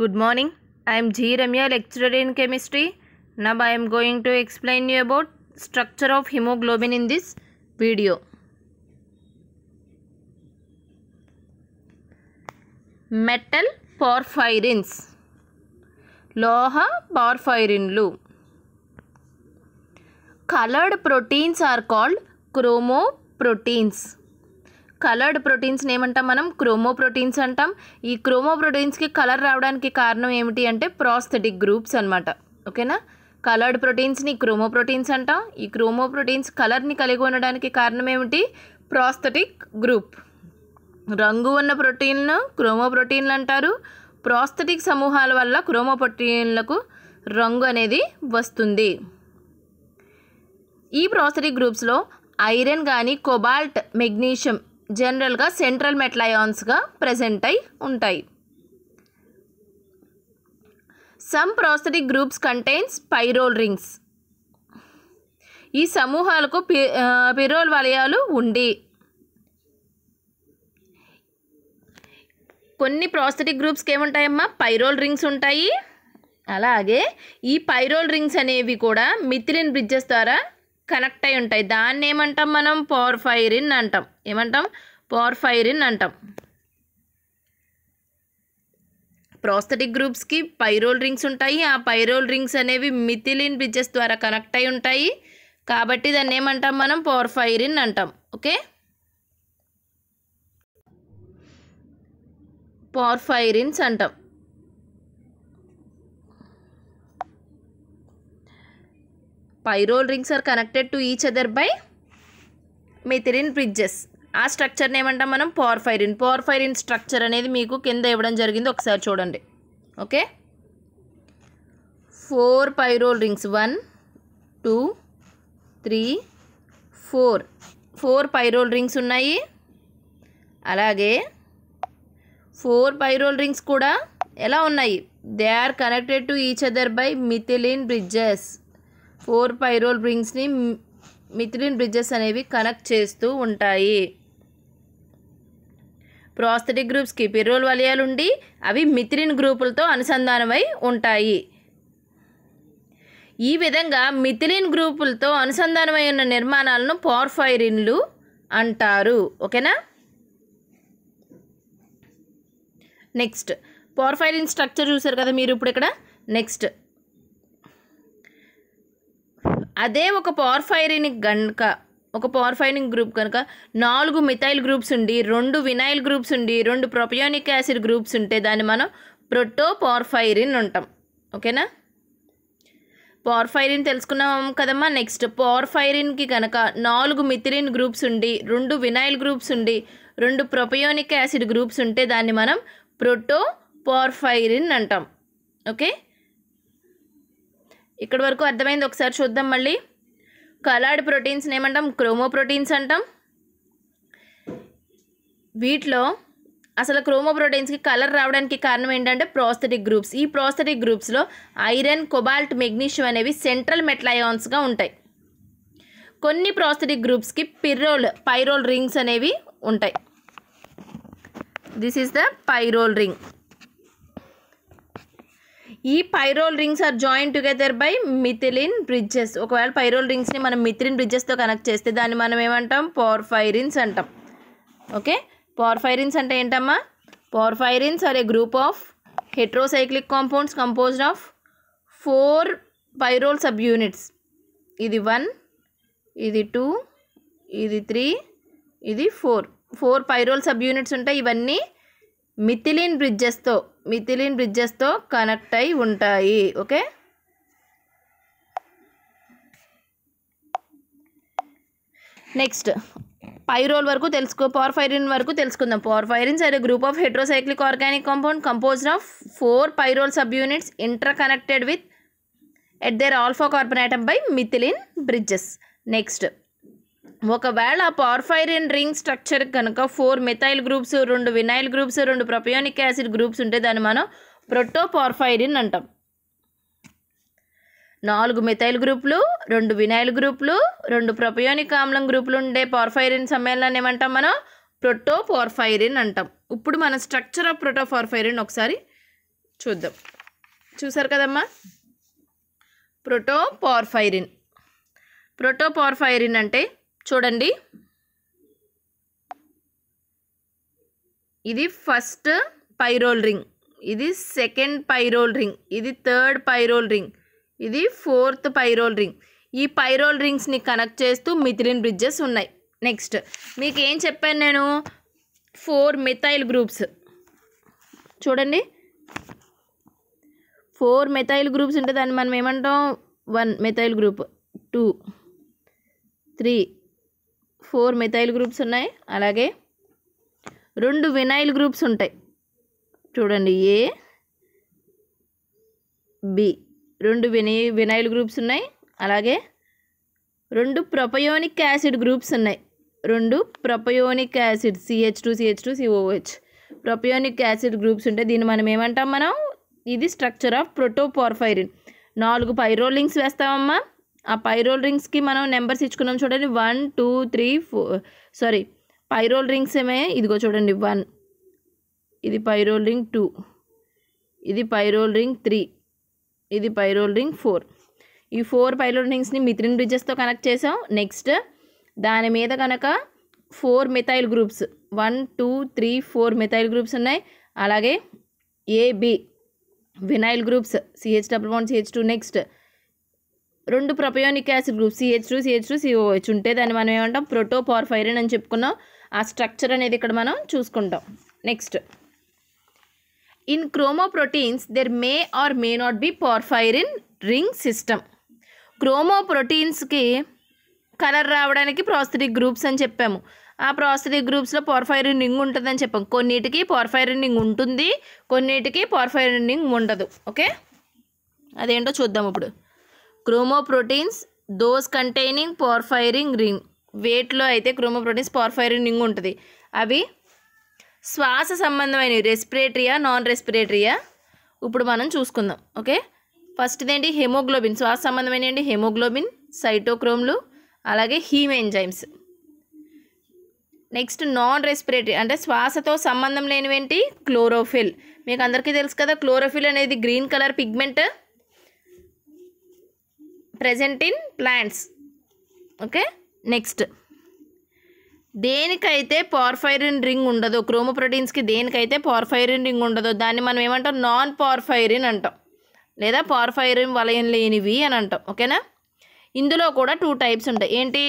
Good morning. I am G. Ramya, lecturer in chemistry. Now I am going to explain you about structure of hemoglobin in this video. Metal porphyrins. Loha porphyrinlu. Colored proteins are called chromoproteins. Coloured ప్రోటీన్స్ని ఏమంటాం మనం క్రోమో proteins అంటాం ఈ క్రోమో ప్రోటీన్స్కి colour రావడానికి కారణం ఏమిటి అంటే prosthetic groups అనమాట ఓకేనా కలర్డ్ ప్రోటీన్స్ని క్రోమో ప్రోటీన్స్ అంటాం ఈ క్రోమో ప్రోటీన్స్ కలర్ని కలిగి ఉండడానికి కారణం ఏమిటి ప్రాస్థెటిక్ గ్రూప్ రంగు ఉన్న ప్రోటీన్లు క్రోమో ప్రోటీన్లు అంటారు ప్రాస్థెటిక్ సమూహాల వల్ల క్రోమో ప్రోటీన్లకు రంగు అనేది వస్తుంది ఈ ప్రాస్థెటిక్ గ్రూప్స్లో ఐరన్ కానీ కొబాల్ట్ మెగ్నీషియం జనరల్గా సెంట్రల్ మెట్లయాన్స్గా ప్రజెంట్ అయి ఉంటాయి some prosthetic groups contains pyrrole rings ఈ సమూహాలకు పి పిరోల్ వలయాలు ఉండి కొన్ని ప్రాసెటిక్ గ్రూప్స్కి ఏముంటాయమ్మా పైరోల్ రింగ్స్ ఉంటాయి అలాగే ఈ పైరోల్ రింగ్స్ అనేవి కూడా మిథిలిన్ బ్రిడ్జెస్ ద్వారా కనెక్ట్ అయి ఉంటాయి దాన్ని ఏమంటాం మనం పోర్ఫైరిన్ అంటాం ఏమంటాం పోర్ఫైరిన్ అంటాం ప్రోస్థటిక్ గ్రూప్స్కి పైరోల్ రింగ్స్ ఉంటాయి ఆ పైరోల్ రింగ్స్ అనేవి మిథిలిన్ బ్రిడ్జెస్ ద్వారా కనెక్ట్ అయి ఉంటాయి కాబట్టి దాన్ని ఏమంటాం మనం పోర్ఫైరిన్ అంటాం ఓకే పోర్ఫైరిన్స్ అంటాం pyrrole rings are connected to each other by methylene bridges ఆ స్ట్రక్చర్ని ఏమంటాం మనం porphyrin porphyrin structure అనేది మీకు కింద ఇవ్వడం జరిగింది ఒకసారి చూడండి okay four pyrrole rings one two three four four pyrrole rings ఉన్నాయి అలాగే ఫోర్ పైరోల్ రింగ్స్ కూడా ఎలా ఉన్నాయి they are connected to each other by methylene bridges four pyrrole రింగ్స్ని మిథిలిన్ బ్రిడ్జెస్ అనేవి కనెక్ట్ చేస్తూ ఉంటాయి ప్రాస్థటిక్ గ్రూప్స్కి పిరోల్ వలయాలుండి అవి మిథిలిన్ గ్రూపులతో అనుసంధానమై ఉంటాయి ఈ విధంగా మిథిలిన్ గ్రూపులతో అనుసంధానమై ఉన్న నిర్మాణాలను పోర్ఫైరిన్లు అంటారు ఓకేనా నెక్స్ట్ పోర్ఫైరిన్ స్ట్రక్చర్ చూసారు కదా మీరు ఇప్పుడు ఇక్కడ నెక్స్ట్ అదే ఒక పోర్ఫైరిన్ గనుక ఒక ఫైరింగ్ గ్రూప్ కనుక నాలుగు మిథైల్ గ్రూప్స్ ఉండి రెండు వినైల్ గ్రూప్స్ ఉండి రెండు ప్రొపయోనిక్ యాసిడ్ గ్రూప్స్ ఉంటే దాన్ని మనం ప్రోటోపోర్ఫైరిన్ ఉంటాం ఓకేనా పోర్ఫైరిన్ తెలుసుకున్నాం కదమ్మా నెక్స్ట్ పోర్ఫైరిన్కి కనుక నాలుగు మిథిలిన్ గ్రూప్స్ ఉండి రెండు వినైల్ గ్రూప్స్ ఉండి రెండు ప్రొపయోనిక్ యాసిడ్ గ్రూప్స్ ఉంటే దాన్ని మనం ప్రోటో పోర్ఫైరిన్ అంటాం ఓకే ఇక్కడ వరకు అర్థమైంది ఒకసారి చూద్దాం మళ్ళీ కలాడ్ ప్రోటీన్స్ని ఏమంటాం క్రోమో ప్రోటీన్స్ అంటాం వీటిలో అసలు క్రోమోప్రోటీన్స్కి కలర్ రావడానికి కారణం ఏంటంటే ప్రోస్థెటిక్ గ్రూప్స్ ఈ ప్రోస్థెటిక్ గ్రూప్స్లో ఐరన్ కొబాల్ట్ మెగ్నీషియం అనేవి సెంట్రల్ మెట్లయాన్స్గా ఉంటాయి కొన్ని ప్రోస్థెటిక్ గ్రూప్స్కి పిర్రోల్ పైరోల్ రింగ్స్ అనేవి ఉంటాయి this is the pyrrole ring ఈ pyrrole rings are join together by methylene bridges ఒకవేళ పైరోల్ రింగ్స్ని మనం మిథిలిన్ బ్రిడ్జెస్తో కనెక్ట్ చేస్తే దాన్ని మనం ఏమంటాం పోర్ఫైరిన్స్ అంటాం ఓకే పోర్ఫైరిన్స్ అంటే ఏంటమ్మా porphyrins are a group of heterocyclic compounds composed of four pyrrole subunits ఇది వన్ ఇది టూ ఇది త్రీ ఇది four four pyrrole sub units ఉంటాయి ఇవన్నీ మిథిలిన్ బ్రిడ్జెస్తో మిథిలిన్ బ్రిడ్జెస్తో కనెక్ట్ అయి ఉంటాయి ఓకే నెక్స్ట్ పైరోల్ వరకు తెలుసుకో పోర్ఫైరిన్ వరకు తెలుసుకుందాం పోర్ఫైరిన్స్ అదే group of heterocyclic organic compound composed of four pyrrole subunits interconnected with at their alpha carbon atom by methylene bridges next ఒకవేళ పార్ఫైరిన్ రింగ్ స్ట్రక్చర్ కనుక four methyl groups రెండు vinyl groups రెండు propionic acid groups ఉంటే దాన్ని మనం ప్రొటోపార్ఫైరిన్ అంటాం నాలుగు methyl గ్రూపులు రెండు వినైల్ గ్రూపులు రెండు ప్రొపియోనిక్ ఆమ్లం గ్రూపులు ఉండే పార్ఫైరిన్ సమ్మేళనాన్ని ఏమంటాం మనం ప్రొటోపార్ఫైరిన్ అంటాం ఇప్పుడు మన స్ట్రక్చర్ ఆఫ్ ప్రొటోపార్ఫైరిన్ ఒకసారి చూద్దాం చూసారు కదమ్మా ప్రొటోపార్ఫైరిన్ ప్రొటోపార్ఫైరిన్ అంటే చూడండి ఇది ఫస్ట్ పైరోల్ రింగ్ ఇది సెకండ్ పైరోల్ రింగ్ ఇది థర్డ్ పైరోల్ రింగ్ ఇది ఫోర్త్ పైరోల్ రింగ్ ఈ పైరోల్ రింగ్స్ని కనెక్ట్ చేస్తూ మిథిలిన్ బ్రిడ్జెస్ ఉన్నాయి నెక్స్ట్ మీకు ఏం చెప్పాను నేను ఫోర్ మిథైల్ గ్రూప్స్ చూడండి ఫోర్ మెథైల్ గ్రూప్స్ ఉంటే దాన్ని మనం ఏమంటాం one methyl group two three four methyl groups ఉన్నాయి అలాగే రెండు వినైల్ గ్రూప్స్ ఉంటాయి చూడండి ఏ బి రెండు విని వినైల్ గ్రూప్స్ ఉన్నాయి అలాగే రెండు ప్రొపయోనిక్ యాసిడ్ గ్రూప్స్ ఉన్నాయి రెండు propionic acid CH two CH two COH propionic acid groups ఉంటాయి దీన్ని మనం ఏమంటాం మనం ఇది స్ట్రక్చర్ ఆఫ్ ప్రోటోపోర్ఫైరిన్ నాలుగు పైరోలింగ్స్ వేస్తామమ్మా ఆ పైరోల్ రింగ్స్కి మనం నెంబర్స్ ఇచ్చుకున్నాం చూడండి one two three four sorry pyrrole rings ఏమే ఇదిగో చూడండి వన్ ఇది పైరోల్ రింగ్ టూ ఇది పైరోల్ రింగ్ త్రీ ఇది పైరోల్ రింగ్ ఫోర్ ఈ ఫోర్ పైరోల్ రింగ్స్ని మిథిలిన్ బ్రిడ్జెస్తో కనెక్ట్ చేసాం నెక్స్ట్ దాని మీద కనుక four methyl groups one two three four methyl groups ఉన్నాయి అలాగే ఏబి vinyl groups CH W one CH two next రెండు propionic acid group CH two CH two CH ఉంటే దాన్ని మనం ఏమంటాం ప్రొటో పార్ఫైరిన్ అని చెప్పుకున్నాం ఆ స్ట్రక్చర్ అనేది ఇక్కడ మనం చూసుకుంటాం next in chromoproteins there may or may not be porphyrin ring system క్రోమోప్రోటీన్స్కి కలర్ రావడానికి ప్రాస్థిటిక్ గ్రూప్స్ అని చెప్పాము ఆ ప్రాస్థిటిక్ గ్రూప్స్లో పార్ఫైరిన్ రింగ్ ఉంటుందని చెప్పాం కొన్నిటికి పార్ఫైరిన్ రింగ్ ఉంటుంది కొన్నిటికి పార్ఫైరిన్ రింగ్ ఉండదు ఓకే అదేంటో చూద్దాం ఇప్పుడు chromoproteins those containing porphyrin ring వేట్లో అయితే క్రోమోప్రోటీన్స్ పోర్ఫైరింగ్ రింగ్ ఉంటుంది అవి శ్వాస సంబంధమైనవి రెస్పిరేటరీయా నాన్ రెస్పిరేటరీయా ఇప్పుడు మనం చూసుకుందాం ఓకే ఫస్ట్ ఏంటి హెమోగ్లోబిన్ శ్వాస సంబంధమైన ఏంటి హెమోగ్లోబిన్ సైటోక్రోమ్లు అలాగే హీమెంజైమ్స్ నెక్స్ట్ నాన్ రెస్పిరేటరీ అంటే శ్వాసతో సంబంధం లేనివేంటి క్లోరోఫిల్ మీకు అందరికీ తెలుసు కదా క్లోరోఫిల్ అనేది green colour pigment present in plants okay next దేనికైతే పార్ఫైరిన్ రింగ్ ఉండదు క్రోమోప్రోటీన్స్కి దేనికైతే పార్ఫైరిన్ రింగ్ ఉండదు దాన్ని మనం ఏమంటాం నాన్ పార్ఫైరిన్ అంటాం లేదా పార్ఫైరిన్ వలయం లేనివి అని అంటాం ఓకేనా ఇందులో కూడా టూ టైప్స్ ఉంటాయి ఏంటి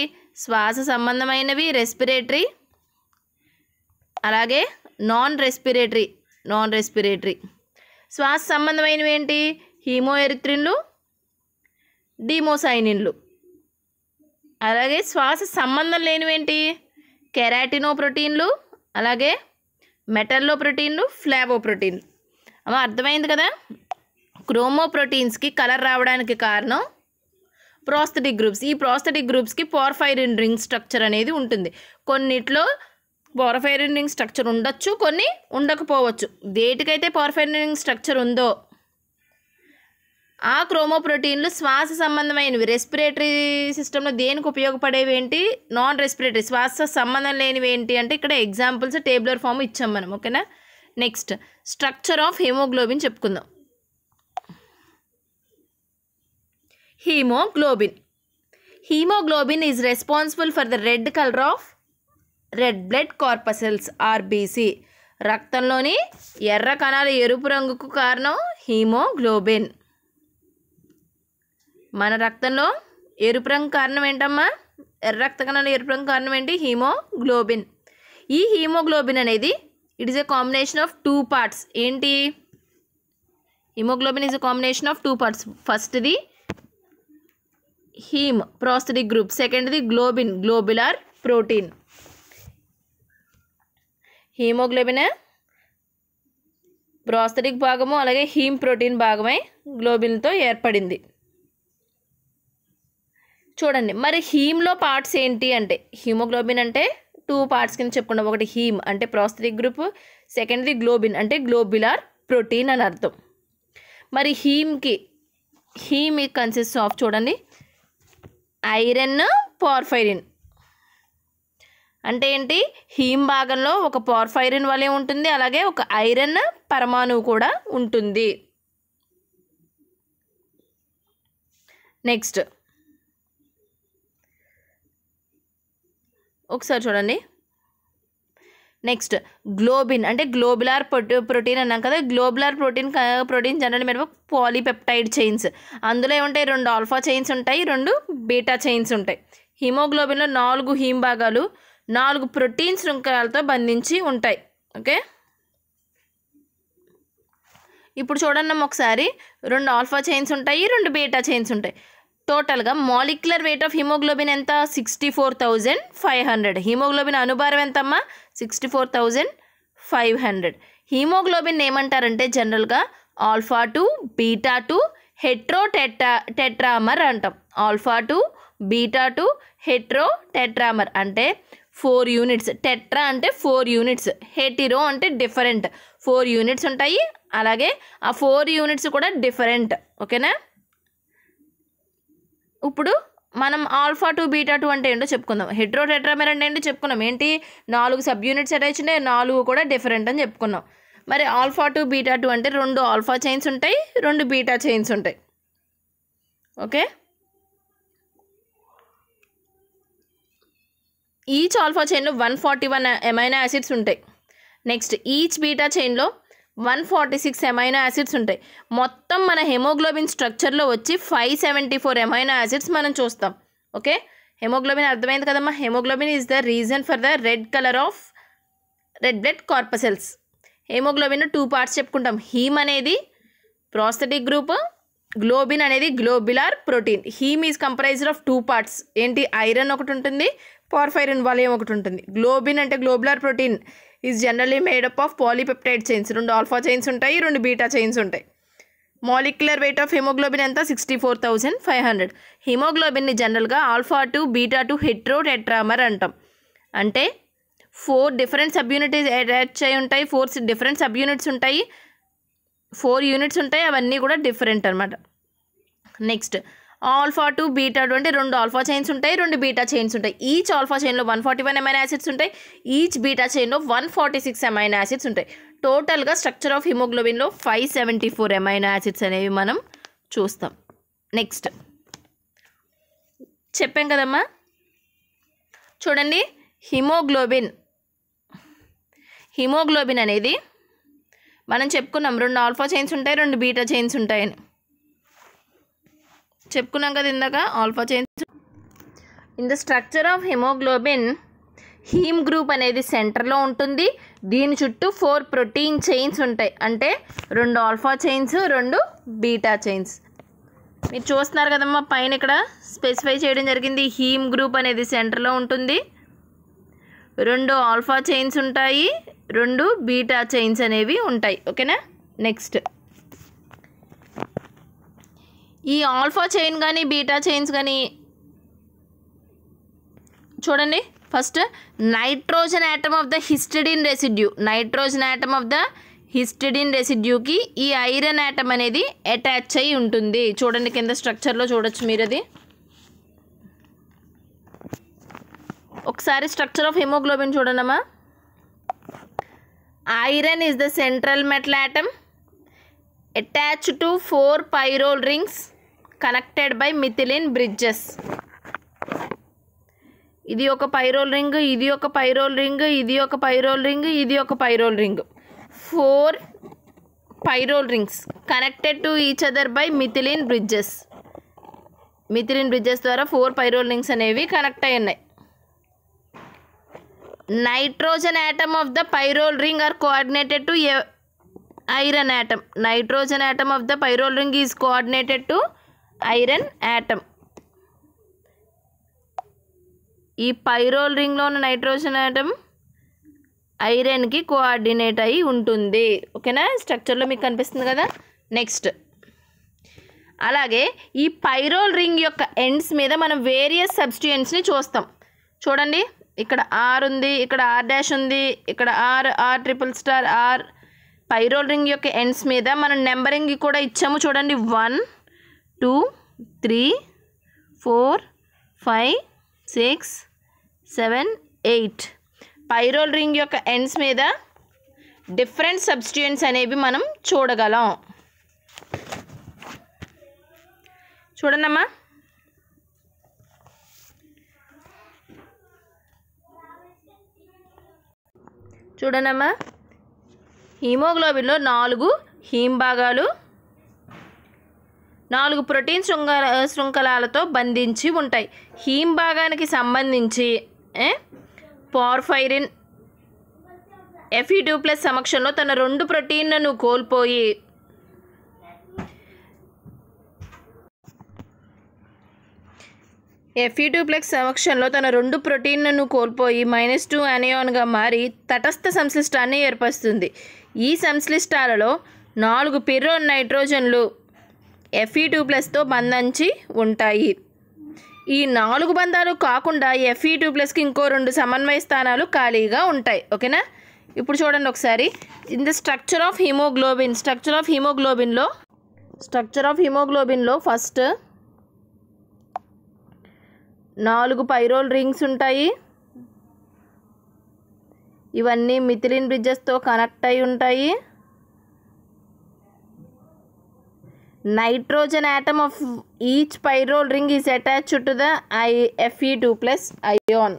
శ్వాస సంబంధమైనవి రెస్పిరేటరీ అలాగే నాన్ రెస్పిరేటరీ నాన్ రెస్పిరేటరీ శ్వాస సంబంధమైనవి ఏంటి హీమోఎరిత్రిన్లు డిమోసైనిన్లు అలాగే శ్వాస సంబంధం లేనివేంటి కెరాటినో ప్రోటీన్లు అలాగే మెటల్లో ప్రోటీన్లు ఫ్లావో ప్రోటీన్ అవి అర్థమైంది కదా క్రోమో ప్రోటీన్స్కి కలర్ రావడానికి కారణం ప్రోస్థటిక్ గ్రూప్స్ ఈ ప్రోస్థటిక్ గ్రూప్స్కి పోర్ఫైరిన్ రింగ్ స్ట్రక్చర్ అనేది ఉంటుంది కొన్నిట్లో పోర్ఫైరిన్ రింగ్ స్ట్రక్చర్ ఉండొచ్చు కొన్ని ఉండకపోవచ్చు దేటికైతే పోర్ఫైరిన్ రింగ్ స్ట్రక్చర్ ఉందో ఆ క్రోమోప్రోటీన్లు శ్వాస సంబంధమైనవి రెస్పిరేటరీ సిస్టంలో దేనికి ఉపయోగపడేవి ఏంటి నాన్ రెస్పిరేటరీ శ్వాస సంబంధం లేనివి ఏంటి అంటే ఇక్కడ ఎగ్జాంపుల్స్ టేబులర్ ఫామ్ ఇచ్చాం మనం ఓకేనా నెక్స్ట్ స్ట్రక్చర్ ఆఫ్ హీమోగ్లోబిన్ చెప్పుకుందాం haemoglobin haemoglobin is responsible for the red colour of red blood corpuscles RBC రక్తంలోని ఎర్ర కణాల ఎరుపు రంగుకు కారణం హీమోగ్లోబిన్ మన రక్తంలో ఎరుపు రంగు కారణం ఏంటమ్మా ఎర్ర రక్త కణాలు ఎరుపు రంగు కారణం ఏంటి హీమోగ్లోబిన్ ఈ హీమోగ్లోబిన్ అనేది it is a combination of two parts ఏంటి haemoglobin is a combination of two parts ఫస్ట్ది హీమ్ ప్రాస్థిటిక్ గ్రూప్ సెకండ్ది globin globular protein haemoglobin prosthetic భాగము అలాగే హీమ్ ప్రోటీన్ భాగమై గ్లోబిన్తో ఏర్పడింది చూడండి మరి హీమ్లో పార్ట్స్ ఏంటి అంటే హీమోగ్లోబిన్ అంటే టూ పార్ట్స్ కింద చెప్పుకున్నాం ఒకటి హీమ్ అంటే ప్రోస్థిక్ గ్రూప్ సెకండ్ది గ్లోబిన్ అంటే గ్లోబిలార్ ప్రోటీన్ అని అర్థం మరి హీమ్కి హీమ్ కన్సిస్ట్ ఆఫ్ చూడండి ఐరన్ పార్ఫైరిన్ అంటే ఏంటి హీమ్ భాగంలో ఒక పార్ఫైరిన్ వలె ఉంటుంది అలాగే ఒక ఐరన్ పరమాణువు కూడా ఉంటుంది నెక్స్ట్ ఒకసారి చూడండి నెక్స్ట్ గ్లోబిన్ అంటే గ్లోబులార్ ప్రోటీన్ అన్నాం కదా గ్లోబులార్ ప్రోటీన్ ప్రోటీన్ జనరల్ మినప పాలీపెప్టైడ్ చైన్స్ అందులో ఏముంటాయి రెండు ఆల్ఫా చైన్స్ ఉంటాయి రెండు బీటా చైన్స్ ఉంటాయి హిమోగ్లోబిన్లో నాలుగు హీమ్ భాగాలు నాలుగు ప్రోటీన్ శృంఖలాలతో బంధించి ఉంటాయి ఓకే ఇప్పుడు చూడండి ఒకసారి రెండు ఆల్ఫా చైన్స్ ఉంటాయి రెండు బీటా చైన్స్ ఉంటాయి టోటల్గా మాలిక్యులర్ వెయిట్ ఆఫ్ హిమోగ్లోబిన్ ఎంత sixty four thousand five hundred haemoglobin అనుభారం ఎంతమ్మా sixty four thousand five hundred haemoglobin ఏమంటారంటే జనరల్గా alpha two beta two hetero tetra tetramer అంటాం alpha two beta two hetero tetramer అంటే four units tetra అంటే four units hetero అంటే different four units ఉంటాయి అలాగే ఆ ఫోర్ యూనిట్స్ కూడా డిఫరెంట్ ఓకేనా ఇప్పుడు మనం ఆల్ఫా టు బీటా టూ అంటే ఏంటో చెప్పుకుందాం హెడ్రో టెట్రామెర్ అంటే ఏంటో చెప్పుకున్నాం ఏంటి నాలుగు సబ్ యూనిట్స్ అటాచ్ ఉన్నాయి నాలుగు కూడా డిఫరెంట్ అని చెప్పుకున్నాం మరి ఆల్ఫా టు బీటా టూ అంటే రెండు ఆల్ఫా చైన్స్ ఉంటాయి రెండు బీటా చైన్స్ ఉంటాయి ఓకే ఈచ్ ఆల్ఫా చైన్లో one forty one amino acids ఉంటాయి నెక్స్ట్ ఈచ్ బీటా చైన్లో one forty six amino acids ఉంటాయి మొత్తం మన హెమోగ్లోబిన్ స్ట్రక్చర్లో వచ్చి five seventy four amino acids మనం చూస్తాం ఓకే హెమోగ్లోబిన్ అర్థమైంది కదమ్మా haemoglobin is the reason for the red colour of red blood corpuscles haemoglobin two parts చెప్పుకుంటాం హీమ్ అనేది ప్రాస్థెటిక్ గ్రూప్ గ్లోబిన్ అనేది globular protein haem is comprised of two parts ఏంటి iron ఒకటి ఉంటుంది పార్ఫైరన్ వలయం ఒకటి ఉంటుంది గ్లోబిన్ అంటే globular protein is generally made up of polypeptide chains రెండు ఆల్ఫా చైన్స్ ఉంటాయి రెండు బీటా చైన్స్ ఉంటాయి మాలిక్యులర్ వెయిట్ ఆఫ్ హిమోగ్లోబిన్ ఎంత sixty four thousand five hundred హిమోగ్లోబిన్ని జనరల్గా alpha two beta two hetero tetramer అంటాం అంటే four different sub unities attach అయి ఉంటాయి ఫోర్ డిఫరెంట్ సబ్ యూనిట్స్ ఉంటాయి ఫోర్ యూనిట్స్ ఉంటాయి అవన్నీ కూడా డిఫరెంట్ అనమాట next alpha two beta two అంటే రెండు ఆల్ఫా చైన్స్ ఉంటాయి రెండు బీటా చైన్స్ ఉంటాయి ఈచ్ ఆల్ఫా చైన్లో one forty one amine acids ఉంటాయి ఈచ్ బీటా చైన్లో one forty six amine acids ఉంటాయి టోటల్గా స్ట్రక్చర్ ఆఫ్ హిమోగ్లోబిన్లో five seventy four amine acids అనేవి మనం చూస్తాం నెక్స్ట్ చెప్పాం కదమ్మా చూడండి హిమోగ్లోబిన్ హిమోగ్లోబిన్ అనేది మనం చెప్పుకున్నాం రెండు ఆల్ఫా చైన్స్ ఉంటాయి రెండు బీటా చైన్స్ ఉంటాయని చెప్పుకున్నాం కదా ఇందాక alpha chains in the structure of hemoglobin heme group అనేది సెంటర్లో ఉంటుంది దీని చుట్టూ ఫోర్ ప్రోటీన్ చైన్స్ ఉంటాయి అంటే రెండు ఆల్ఫా చైన్స్ రెండు బీటా చైన్స్ మీరు చూస్తున్నారు కదమ్మా పైన ఇక్కడ స్పెసిఫై చేయడం జరిగింది హీమ్ గ్రూప్ అనేది సెంటర్లో ఉంటుంది రెండు ఆల్ఫా చైన్స్ ఉంటాయి రెండు బీటా చైన్స్ అనేవి ఉంటాయి ఓకేనా నెక్స్ట్ ఈ ఆల్ఫా చైన్ కానీ బీటా చైన్స్ కానీ చూడండి first nitrogen atom of the histidine residue nitrogen atom of the histidine రెసిడ్యూకి ఈ ఐరన్ యాటమ్ అనేది అటాచ్ అయి ఉంటుంది చూడండి కింద స్ట్రక్చర్లో చూడొచ్చు మీరు అది ఒకసారి స్ట్రక్చర్ ఆఫ్ హెమోగ్లోబిన్ చూడండమ్మా iron is the central metal atom attach to four pyrrole rings connected by methylene bridges ఇది ఒక పైరోల్ రింగ్ ఇది ఒక పైరోల్ రింగ్ ఇది ఒక పైరోల్ రింగ్ ఇది ఒక pyrrole ring four pyrrole rings connected to each other by methylene bridges methylene bridges ద్వారా four pyrrole rings అనేవి కనెక్ట్ అయి ఉన్నాయి nitrogen atom of the pyrrole ring are coordinated to iron atom nitrogen atom of the pyrrole ring is coordinated to iron atom ఈ pyrrole రింగ్లో ఉన్న nitrogen atom ఐరన్కి coordinate అయి ఉంటుంది ఓకేనా స్ట్రక్చర్లో మీకు కనిపిస్తుంది కదా నెక్స్ట్ అలాగే ఈ పైరోల్ రింగ్ యొక్క ఎండ్స్ మీద మనం వేరియస్ సబ్స్టియన్స్ని చూస్తాం చూడండి ఇక్కడ ఆర్ ఉంది ఇక్కడ ఆర్ డాష్ ఉంది ఇక్కడ R R triple star R pyrrole ring యొక్క ఎండ్స్ మీద మనం నెంబరింగ్ కూడా ఇచ్చాము చూడండి one two three four five six seven eight pyrrole ring యొక్క ఎండ్స్ మీద డిఫరెంట్ సబ్స్టిట్యూయెంట్స్ అనేవి మనం చూడగలం చూడండమ్మా చూడనమ్మా హీమోగ్లోబిన్లో నాలుగు హీమ్ భాగాలు నాలుగు ప్రోటీన్ శృంగ శృంఖలాలతో బంధించి ఉంటాయి హీమ్ భాగానికి సంబంధించి పార్ఫైరిన్ టూ ప్లస్ సమక్షంలో తన రెండు ప్రోటీన్లను కోల్పోయి టూ ప్లస్ సమక్షంలో తన రెండు ప్రోటీన్లను కోల్పోయి మైనస్ టూ అనియాన్గా మారి తటస్థ సంశ్లిష్టాన్ని ఏర్పరుస్తుంది ఈ సంశ్లిష్టాలలో నాలుగు పిర్రో నైట్రోజన్లు ఎఫ్ఈ టూ ప్లస్తో బంధించి ఉంటాయి ఈ నాలుగు బంధాలు కాకుండా ఎఫ్ఈ టూ ప్లస్కి ఇంకో రెండు సమన్వయ స్థానాలు ఖాళీగా ఉంటాయి ఓకేనా ఇప్పుడు చూడండి ఒకసారి in the structure of hemoglobin structure of హిమోగ్లోబిన్లో స్ట్రక్చర్ ఆఫ్ హిమోగ్లోబిన్లో ఫస్ట్ నాలుగు పైరోల్ రింగ్స్ ఉంటాయి ఇవన్నీ మిథిలిన్ బ్రిడ్జెస్తో కనెక్ట్ అయి ఉంటాయి nitrogen atom of each pyrrole ring is attach to the I FE two plus ion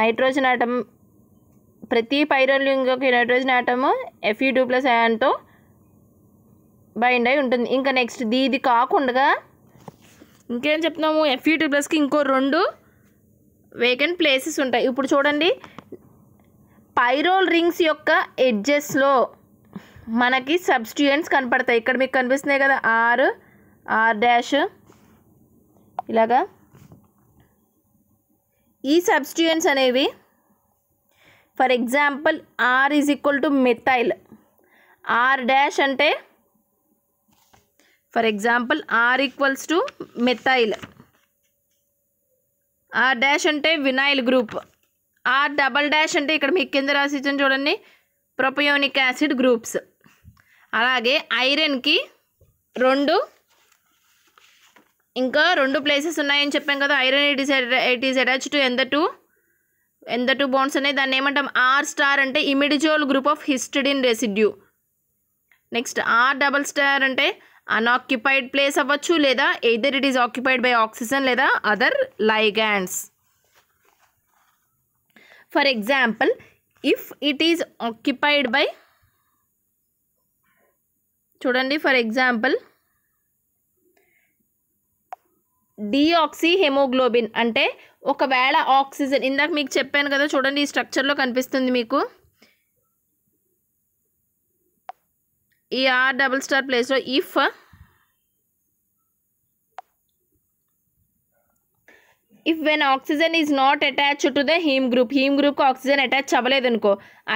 nitrogen atom ప్రతి pyrrole ring ఒక nitrogen atom FE two plus అయాన్తో బైండ్ అయి ఉంటుంది ఇంకా నెక్స్ట్ ది ఇది కాకుండా ఇంకేం చెప్తున్నాము ఎఫ్ఈ టూ ప్లస్కి ఇంకో రెండు వేకెంట్ ప్లేసెస్ ఉంటాయి ఇప్పుడు చూడండి పైరోల్ రింగ్స్ యొక్క ఎడ్జెస్లో మనకి సబ్స్టిట్యూయెంట్స్ కనపడతాయి ఇక్కడ మీకు కనిపిస్తున్నాయి కదా ఆర్ ఆర్ డాష్ ఇలాగా ఈ సబ్స్టిట్యూయెంట్స్ అనేవి for example R is equal to methyl R dash అంటే for example R equals to methyl R dash అంటే vinyl group R double dash అంటే ఇక్కడ మీకు కింద రాసి చూడండి ప్రొపయోనిక్ యాసిడ్ గ్రూప్స్ అలాగే ఐరన్కి రెండు ఇంకా రెండు ప్లేసెస్ ఉన్నాయని చెప్పాం కదా iron it is it is attach to ఎంత టూ ఎంత టూ బాండ్స్ ఉన్నాయి దాన్ని ఏమంటాం ఆర్ స్టార్ అంటే imidazole group of histidine residue next R double star అంటే అన్ఆక్యుపైడ్ ప్లేస్ అవ్వచ్చు లేదా either it is occupied by oxygen లేదా other ligands for example if it is occupied by చూడండి ఫర్ ఎగ్జాంపుల్ డిఆక్సీ హెమోగ్లోబిన్ అంటే ఒకవేళ oxygen ఇందాక మీకు చెప్పాను కదా చూడండి ఈ స్ట్రక్చర్లో కనిపిస్తుంది మీకు ఈ ఆర్ డబుల్ స్టార్ ప్లేస్లో if if when oxygen is not attach to the heme group heme గ్రూప్కి ఆక్సిజన్ అటాచ్ అవ్వలేదనుకో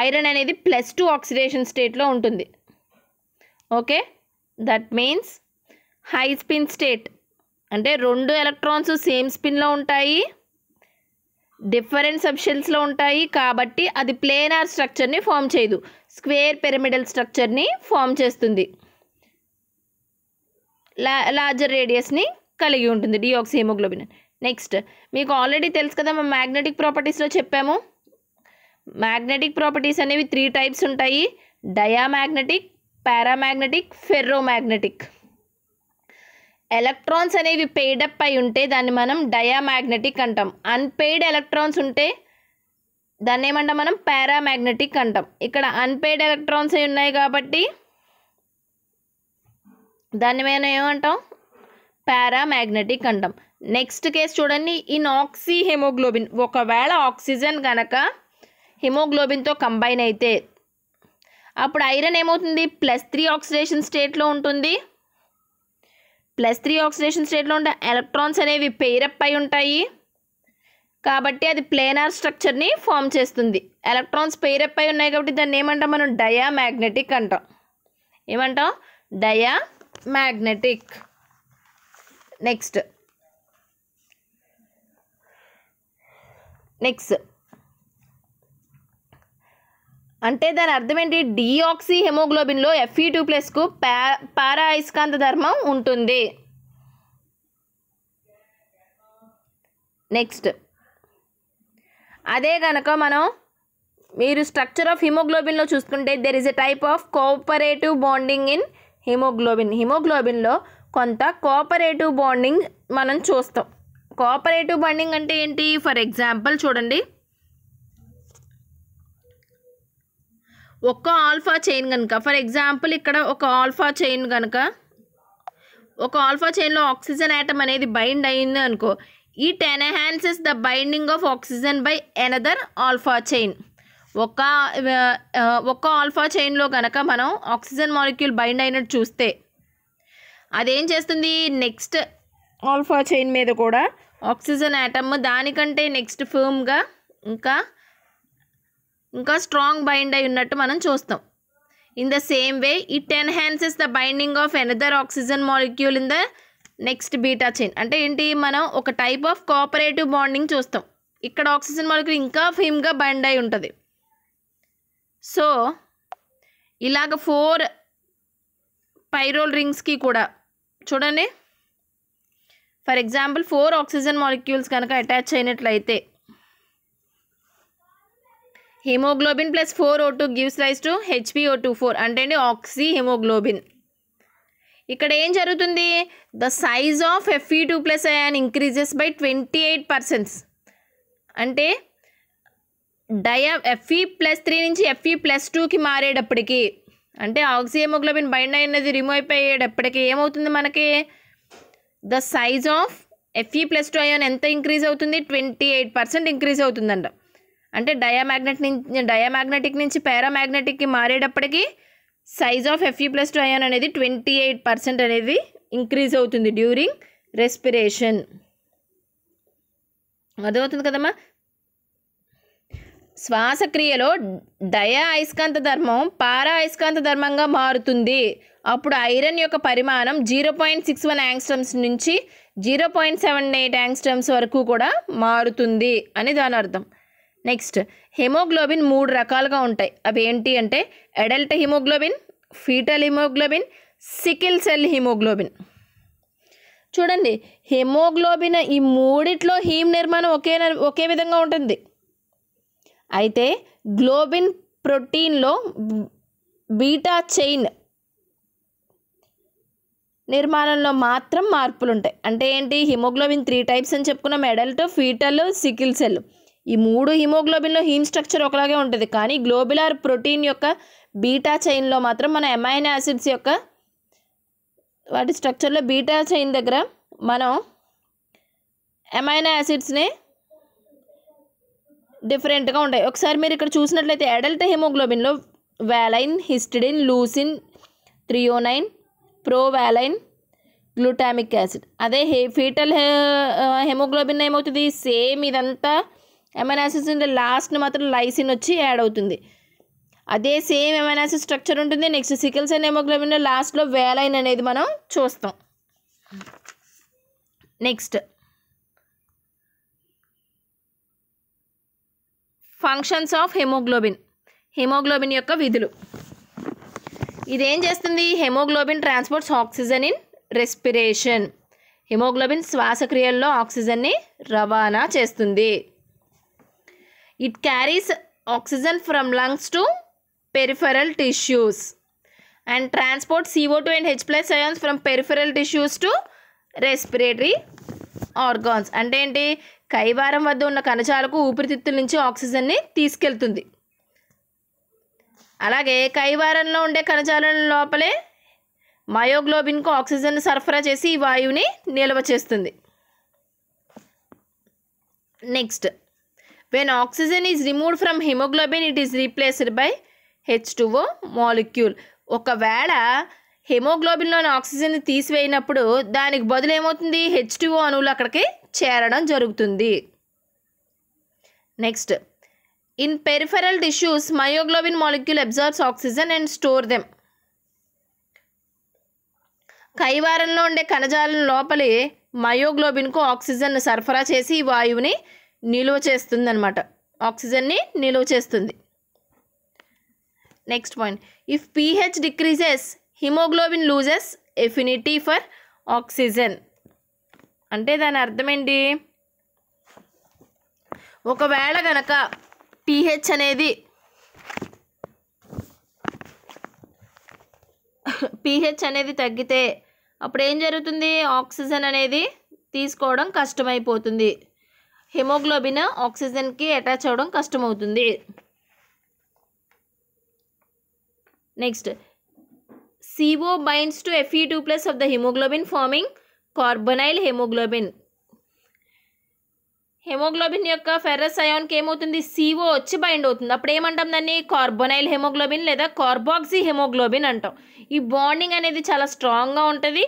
ఐరన్ అనేది ప్లస్ టూ ఆక్సిడేషన్ స్టేట్లో ఉంటుంది okay that means high spin state అంటే రెండు ఎలక్ట్రాన్స్ సేమ్ స్పిన్లో ఉంటాయి డిఫరెంట్ సబ్షెల్స్లో ఉంటాయి కాబట్టి అది ప్లేనార్ స్ట్రక్చర్ని ఫామ్ చేయదు స్క్వేర్ పిరమిడల్ స్ట్రక్చర్ని ఫామ్ చేస్తుంది లా లార్జర్ రేడియస్ని కలిగి ఉంటుంది డిఆక్సీ నెక్స్ట్ మీకు ఆల్రెడీ తెలుసు కదా మేము మ్యాగ్నెటిక్ ప్రాపర్టీస్లో చెప్పాము మ్యాగ్నెటిక్ ప్రాపర్టీస్ అనేవి త్రీ టైప్స్ ఉంటాయి dia diamagnetic paramagnetic ferromagnetic electrons అనేవి పేడప్ అయి ఉంటే దాన్ని మనం డయామాగ్నెటిక్ అంటాం అన్పెయిడ్ ఎలక్ట్రాన్స్ ఉంటే దాన్ని ఏమంటాం మనం పారామాగ్నెటిక్ అంటాం ఇక్కడ అన్పెయిడ్ ఎలక్ట్రాన్స్ ఉన్నాయి కాబట్టి దాన్ని మేము ఏమంటాం పారామాగ్నెటిక్ అంటాం నెక్స్ట్ కేసు చూడండి ఇన్ ఆక్సీ హెమోగ్లోబిన్ ఒకవేళ ఆక్సిజన్ కనుక హిమోగ్లోబిన్తో కంబైన్ అయితే అప్పుడు ఐరన్ ఏమవుతుంది ప్లస్ త్రీ ఆక్సిడేషన్ స్టేట్లో ఉంటుంది ప్లస్ త్రీ ఆక్సిడేషన్ స్టేట్లో ఉంటే ఎలక్ట్రాన్స్ అనేవి పెయిరప్ అయి ఉంటాయి కాబట్టి అది ప్లేనార్ స్ట్రక్చర్ని ఫామ్ చేస్తుంది ఎలక్ట్రాన్స్ పెయిరప్ అయి ఉన్నాయి కాబట్టి దాన్ని ఏమంటాం మనం డయా మ్యాగ్నెటిక్ అంటాం ఏమంటాం డయా మ్యాగ్నెటిక్ నెక్స్ట్ నెక్స్ట్ అంటే దాని అర్థం ఏంటి డిఆక్సీ హెమోగ్లోబిన్లో ఎఫ్ఈ టూ ప్లస్కు ప్యా పారా అయస్కాంత ధర్మం ఉంటుంది నెక్స్ట్ అదే కనుక మనం మీరు స్ట్రక్చర్ ఆఫ్ హిమోగ్లోబిన్లో చూసుకుంటే there is a type of cooperative bonding in hemoglobin హిమోగ్లోబిన్లో కొంత కోఆపరేటివ్ బాండింగ్ మనం చూస్తాం కోఆపరేటివ్ బాండింగ్ అంటే ఏంటి ఫర్ ఎగ్జాంపుల్ చూడండి ఒక్క ఆల్ఫా చైన్ కనుక ఫర్ ఎగ్జాంపుల్ ఇక్కడ ఒక ఆల్ఫా చైన్ కనుక ఒక ఆల్ఫా చైన్లో ఆక్సిజన్ యాటమ్ అనేది బైండ్ అయింది అనుకో it enhances the binding of oxygen by another alpha chain ఒక ఒక్క ఆల్ఫా చైన్లో కనుక మనం ఆక్సిజన్ మాలిక్యూల్ బైండ్ అయినట్టు చూస్తే అదేం చేస్తుంది నెక్స్ట్ ఆల్ఫా చైన్ మీద కూడా ఆక్సిజన్ యాటమ్ దానికంటే నెక్స్ట్ ఫర్మ్గా ఇంకా ఇంకా స్ట్రాంగ్ బైండ్ అయి ఉన్నట్టు మనం చూస్తాం in the same way it enhances the binding of another oxygen molecule in the next beta chain అంటే ఏంటి మనం ఒక టైప్ ఆఫ్ కోఆపరేటివ్ బాండింగ్ చూస్తాం ఇక్కడ ఆక్సిజన్ మాలిక్యూల్ ఇంకా ఫిమ్గా బైండ్ అయి ఉంటుంది సో ఇలాగ ఫోర్ పైరోల్ రింగ్స్కి కూడా చూడండి for example four oxygen molecules కనుక అటాచ్ అయినట్లయితే hemoglobin plus four O two gives rise to HPO two four అంటే అండి ఆక్సీ హిమోగ్లోబిన్ ఇక్కడ ఏం జరుగుతుంది the size of FE two plus ion increases by twenty eight percents అంటే dia FE plus three నుంచి FE plus టూకి మారేటప్పటికి అంటే ఆక్సీ హిమోగ్లోబిన్ బైండ్ అయినది రిమూవ్ అయిపోయేటప్పటికి ఏమవుతుంది మనకి the size of FE plus two ion ఎంత ఇంక్రీజ్ అవుతుంది ట్వంటీ ఎయిట్ పర్సెంట్ ఇంక్రీజ్ అవుతుందంట అంటే డయామాగ్నెట్ నుంచి డయామాగ్నెటిక్ నుంచి పారామాగ్నెటిక్కి మారేటప్పటికి size of FE plus two ion అనేది ట్వంటీ ఎయిట్ పర్సెంట్ అనేది ఇంక్రీజ్ అవుతుంది డ్యూరింగ్ రెస్పిరేషన్ అర్థమవుతుంది కదమ్మా శ్వాసక్రియలో డయా అయస్కాంత ధర్మం పారా అయస్కాంత ధర్మంగా మారుతుంది అప్పుడు ఐరన్ యొక్క పరిమాణం zero point six one angstroms నుంచి zero point seven eight angstroms వరకు కూడా మారుతుంది అని దాని అర్థం నెక్స్ట్ హిమోగ్లోబిన్ మూడు రకాలుగా ఉంటాయి అవి ఏంటి అంటే adult hemoglobin fetal hemoglobin sickle cell hemoglobin చూడండి హెమోగ్లోబిన్ ఈ మూడిట్లో హీమ్ నిర్మాణం ఒకే ఒకే విధంగా ఉంటుంది అయితే గ్లోబిన్ ప్రోటీన్లో బీటా చైన్ నిర్మాణంలో మాత్రం మార్పులు ఉంటాయి అంటే ఏంటి హిమోగ్లోబిన్ త్రీ టైప్స్ అని చెప్పుకున్నాం అడల్ట్ ఫీటల్ సికిల్ సెల్ ఈ మూడు హిమోగ్లోబిన్లో హీమ్ స్ట్రక్చర్ ఒకలాగే ఉంటుంది కానీ గ్లోబులార్ ప్రోటీన్ యొక్క బీటా చైన్లో మాత్రం మన ఎమైన్ యాసిడ్స్ యొక్క వాటి స్ట్రక్చర్లో బీటా చైన్ దగ్గర మనం ఎమైన్ యాసిడ్స్ని డిఫరెంట్గా ఉంటాయి ఒకసారి మీరు ఇక్కడ చూసినట్లయితే అడల్ట్ హిమోగ్లోబిన్లో valine histidine leucine threonine provaline glutamic acid అదే హే ఫీటల్ హెమోగ్లోబిన్ ఏమవుతుంది సేమ్ ఇదంతా ఎమైనో ఉంటే లాస్ట్ మాత్రం లైసిన్ వచ్చి యాడ్ అవుతుంది అదే సేమ్ ఎమనాసిస్ స్ట్రక్చర్ ఉంటుంది నెక్స్ట్ సికిల్స్ అండ్ హెమోగ్లోబిన్ లాస్ట్లో వేలైన్ అనేది మనం చూస్తాం next functions of hemoglobin hemoglobin యొక్క విధులు ఇదేం చేస్తుంది hemoglobin transports oxygen in respiration hemoglobin శ్వాసక్రియల్లో ఆక్సిజన్ని రవాణా చేస్తుంది it carries oxygen from lungs to peripheral tissues and transport CO two and H plus ions from peripheral tissues to respiratory organs అంటే ఏంటి కైవారం వద్ద ఉన్న కణజాలకు ఊపిరితిత్తుల నుంచి ఆక్సిజన్ని తీసుకెళ్తుంది అలాగే కైవారంలో ఉండే కణజాల లోపలే మయోగ్లోబిన్కు ఆక్సిజన్ సరఫరా చేసి ఈ వాయువుని నిల్వ చేస్తుంది next when oxygen is removed from hemoglobin it is replaced by H two O molecule ఒకవేళ హిమోగ్లోబిన్లోని ఆక్సిజన్ తీసివేయినప్పుడు దానికి బదులు ఏమవుతుంది హెచ్ టువో అణువులు అక్కడికి చేరడం జరుగుతుంది next in peripheral tissues myoglobin molecule absorbs oxygen and store them కైవారంలో ఉండే కణజాలం లోపలి మయోగ్లోబిన్కు ఆక్సిజన్ సరఫరా చేసి ఈ వాయువుని నిలువ చేస్తుంది అనమాట ఆక్సిజన్ని నిలువ చేస్తుంది next point if pH decreases hemoglobin loses affinity for oxygen అంటే దాని అర్థం ఏంటి ఒకవేళ గనక పీహెచ్ అనేది పీహెచ్ అనేది తగ్గితే అప్పుడు ఏం జరుగుతుంది ఆక్సిజన్ అనేది తీసుకోవడం కష్టమైపోతుంది హిమోగ్లోబిన్ ఆక్సిజన్కి అటాచ్ అవ్వడం కష్టమవుతుంది next CO binds to FE two plus of the hemoglobin forming carbonyl hemoglobin hemoglobin యొక్క ఫెర్రస్ అయోన్కి ఏమవుతుంది సిఓ వచ్చి బైండ్ అవుతుంది అప్పుడు ఏమంటాం దాన్ని కార్బొనైల్ హెమోగ్లోబిన్ లేదా కార్బాక్సీ హెమోగ్లోబిన్ అంటాం ఈ బాండింగ్ అనేది చాలా స్ట్రాంగ్గా ఉంటుంది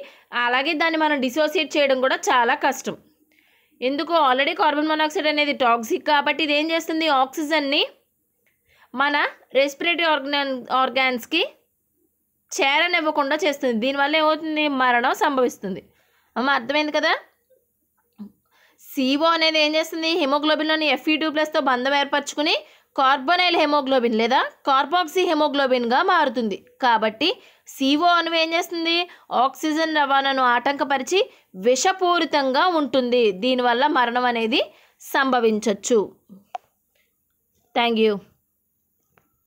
అలాగే దాన్ని మనం డిసోసియేట్ చేయడం కూడా చాలా కష్టం ఎందుకు ఆల్రెడీ కార్బన్ మోనాక్సైడ్ అనేది టాక్సిక్ కాబట్టి ఇది ఏం చేస్తుంది ఆక్సిజన్ని మన రెస్పిరేటరీ ఆర్గాన్ ఆర్గాన్స్కి చేరనివ్వకుండా చేస్తుంది దీనివల్ల ఏమవుతుంది మరణం సంభవిస్తుంది అమ్మ అర్థమైంది కదా సిఓ అనేది ఏం చేస్తుంది హిమోగ్లోబిన్లోని ఎఫ్ఈ టూ ప్లస్తో బంధం ఏర్పరచుకుని కార్బనైల్ హెమోగ్లోబిన్ లేదా కార్బాక్సీ హెమోగ్లోబిన్గా మారుతుంది కాబట్టి సివో అణువు ఏం చేస్తుంది ఆక్సిజన్ రవాణాను ఆటంకపరిచి విషపూరితంగా ఉంటుంది దీనివల్ల మరణం అనేది సంభవించవచ్చు థ్యాంక్ యూ